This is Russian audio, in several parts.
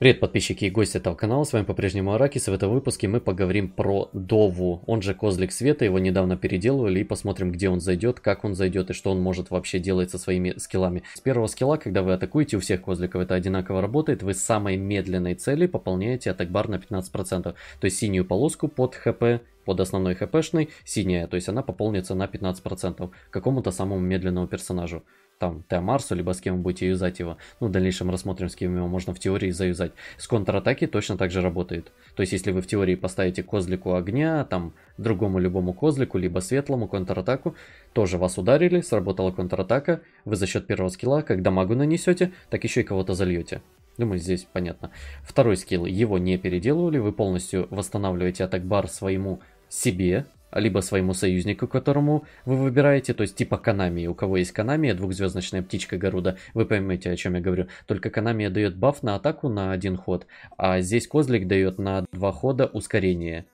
Привет, подписчики и гости этого канала, с вами по-прежнему Аракис, и в этом выпуске мы поговорим про Дову, он же Козлик Света, его недавно переделывали, и посмотрим, где он зайдет, как он зайдет, и что он может вообще делать со своими скиллами. С первого скилла, когда вы атакуете, у всех Козликов это одинаково работает, вы с самой медленной цели пополняете атак бар на 15%, то есть синюю полоску под ХП под основной хпшной, синяя, то есть она пополнится на 15% какому-то самому медленному персонажу там Теомарсу, либо с кем вы будете юзать его. Ну, в дальнейшем рассмотрим, с кем его можно в теории заюзать. С контратаки точно так же работает. То есть, если вы в теории поставите козлику огня, там, другому любому козлику, либо светлому контратаку, тоже вас ударили, сработала контратака, вы за счет первого скилла, как дамагу нанесете, так еще и кого-то зальете. Думаю, здесь понятно. Второй скилл, его не переделывали, вы полностью восстанавливаете атак бар своему себе, либо своему союзнику, которому вы выбираете, то есть типа Канами. У кого есть Канами, двухзвездочная птичка Горуда, вы поймете, о чем я говорю. Только Канами дает баф на атаку на один ход, а здесь Козлик дает на два хода ускорение.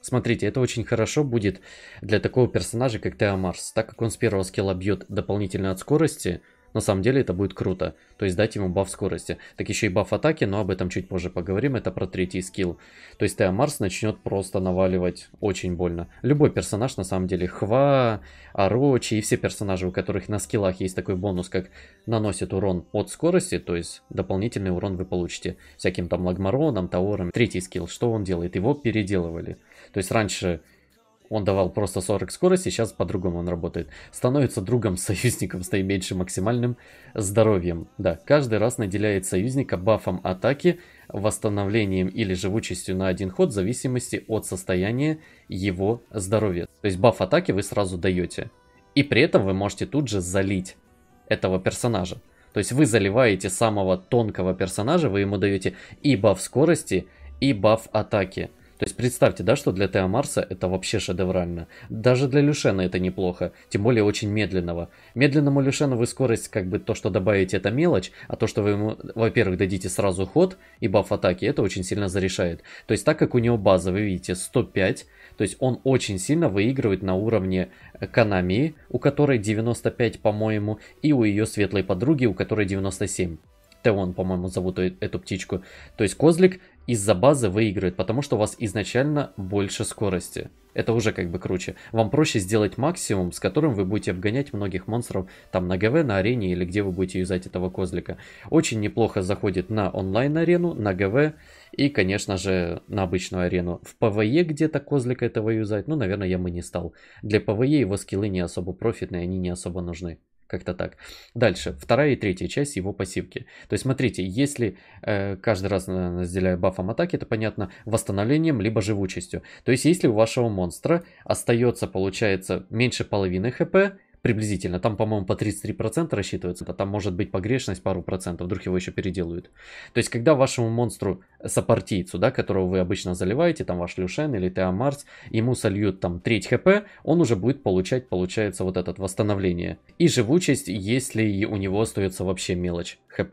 Смотрите, это очень хорошо будет для такого персонажа, как Теомарс, так как он с первого скилла бьет дополнительно от скорости, на самом деле это будет круто, то есть дать ему баф скорости. Так еще и баф атаки, но об этом чуть позже поговорим, это про третий скилл. То есть Марс начнет просто наваливать очень больно. Любой персонаж на самом деле, Хва, Орочи и все персонажи, у которых на скиллах есть такой бонус, как наносит урон от скорости, то есть дополнительный урон вы получите всяким там Лагмароном, Таором. Третий скилл, что он делает? Его переделывали. То есть раньше он давал просто 40 скорости, сейчас по-другому он работает. Становится другом союзником с наименьшим максимальным здоровьем. Да, каждый раз наделяет союзника бафом атаки, восстановлением или живучестью на один ход в зависимости от состояния его здоровья. То есть баф атаки вы сразу даете. И при этом вы можете тут же залить этого персонажа. То есть вы заливаете самого тонкого персонажа, вы ему даете и баф скорости, и баф атаки. То есть представьте, да, что для Марса это вообще шедеврально. Даже для Люшена это неплохо, тем более очень медленного. Медленному Люшену вы скорость, как бы то, что добавите, это мелочь, а то, что вы ему, во-первых, дадите сразу ход и баф атаки, это очень сильно зарешает. То есть так как у него база, вы видите, 105, то есть он очень сильно выигрывает на уровне Канами, э, у которой 95, по-моему, и у ее светлой подруги, у которой 97. Теон, по-моему, зовут эту птичку. То есть Козлик из-за базы выигрывает, потому что у вас изначально больше скорости. Это уже как бы круче. Вам проще сделать максимум, с которым вы будете обгонять многих монстров там на ГВ, на арене или где вы будете юзать этого козлика. Очень неплохо заходит на онлайн-арену, на ГВ и, конечно же, на обычную арену. В ПВЕ где-то козлика этого юзать, ну, наверное, я бы не стал. Для ПВЕ его скиллы не особо профитные, они не особо нужны. Как-то так. Дальше. Вторая и третья часть его пассивки. То есть, смотрите, если э, каждый раз разделяю бафом атаки, это понятно, восстановлением либо живучестью. То есть, если у вашего монстра остается, получается, меньше половины хп, Приблизительно. Там, по-моему, по 33% рассчитывается. А там может быть погрешность пару процентов. Вдруг его еще переделают. То есть, когда вашему монстру э, сопартийцу, да, которого вы обычно заливаете, там ваш Люшен или Марс, ему сольют там треть хп, он уже будет получать, получается, вот это восстановление. И живучесть, если у него остается вообще мелочь хп.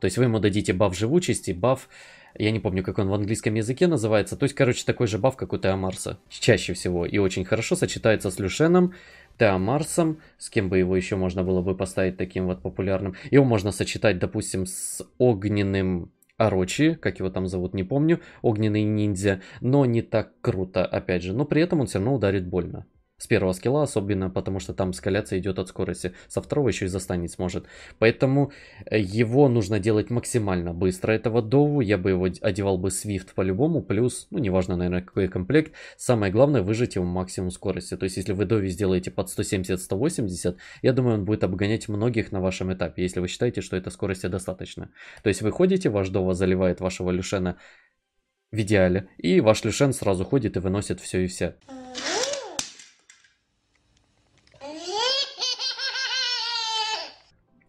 То есть вы ему дадите баф живучести, баф я не помню, как он в английском языке называется. То есть, короче, такой же баф, как у Теомарса. Чаще всего. И очень хорошо сочетается с Люшеном, Теомарсом, с кем бы его еще можно было бы поставить таким вот популярным. Его можно сочетать, допустим, с огненным Орочи, как его там зовут, не помню, огненный ниндзя, но не так круто, опять же, но при этом он все равно ударит больно. С первого скилла особенно, потому что там скаляция идет от скорости. Со второго еще и застанить сможет. Поэтому э, его нужно делать максимально быстро, этого Доу. Я бы его одевал бы Свифт по-любому. Плюс, ну неважно, наверное, какой комплект. Самое главное, выжать его максимум скорости. То есть, если вы Дови сделаете под 170-180, я думаю, он будет обгонять многих на вашем этапе, если вы считаете, что этой скорости достаточно. То есть, вы ходите, ваш Дова заливает вашего Люшена в идеале. И ваш Люшен сразу ходит и выносит все и все э,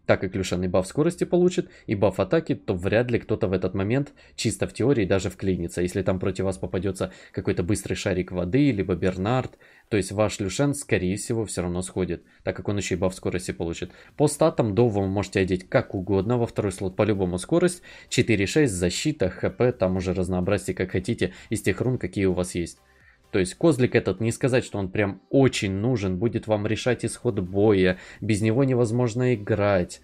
Так как Люшан и баф скорости получит, и баф атаки, то вряд ли кто-то в этот момент, чисто в теории, даже вклинится. Если там против вас попадется какой-то быстрый шарик воды, либо Бернард, то есть ваш Люшен, скорее всего, все равно сходит, так как он еще и баф скорости получит. По статам до вы можете одеть как угодно, во второй слот по-любому скорость, 4-6, защита, хп, там уже разнообразие как хотите, из тех рун, какие у вас есть. То есть козлик этот, не сказать, что он прям очень нужен, будет вам решать исход боя, без него невозможно играть.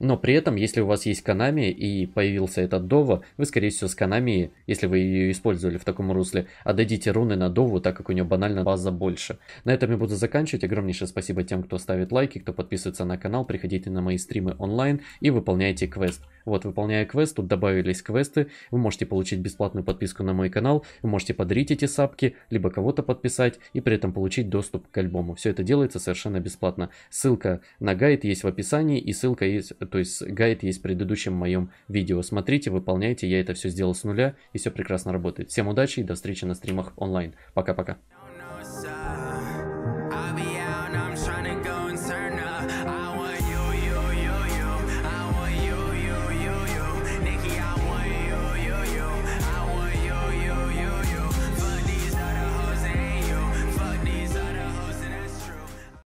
Но при этом, если у вас есть Канами и появился этот Дова, вы, скорее всего, с Канами, если вы ее использовали в таком русле, отдадите руны на Дову, так как у нее банально база больше. На этом я буду заканчивать. Огромнейшее спасибо тем, кто ставит лайки, кто подписывается на канал, приходите на мои стримы онлайн и выполняйте квест. Вот, выполняя квест, тут добавились квесты, вы можете получить бесплатную подписку на мой канал, вы можете подарить эти сапки, либо кого-то подписать и при этом получить доступ к альбому. Все это делается совершенно бесплатно. Ссылка на гайд есть в описании и ссылка есть, то есть гайд есть в предыдущем моем видео. Смотрите, выполняйте, я это все сделал с нуля и все прекрасно работает. Всем удачи и до встречи на стримах онлайн. Пока-пока.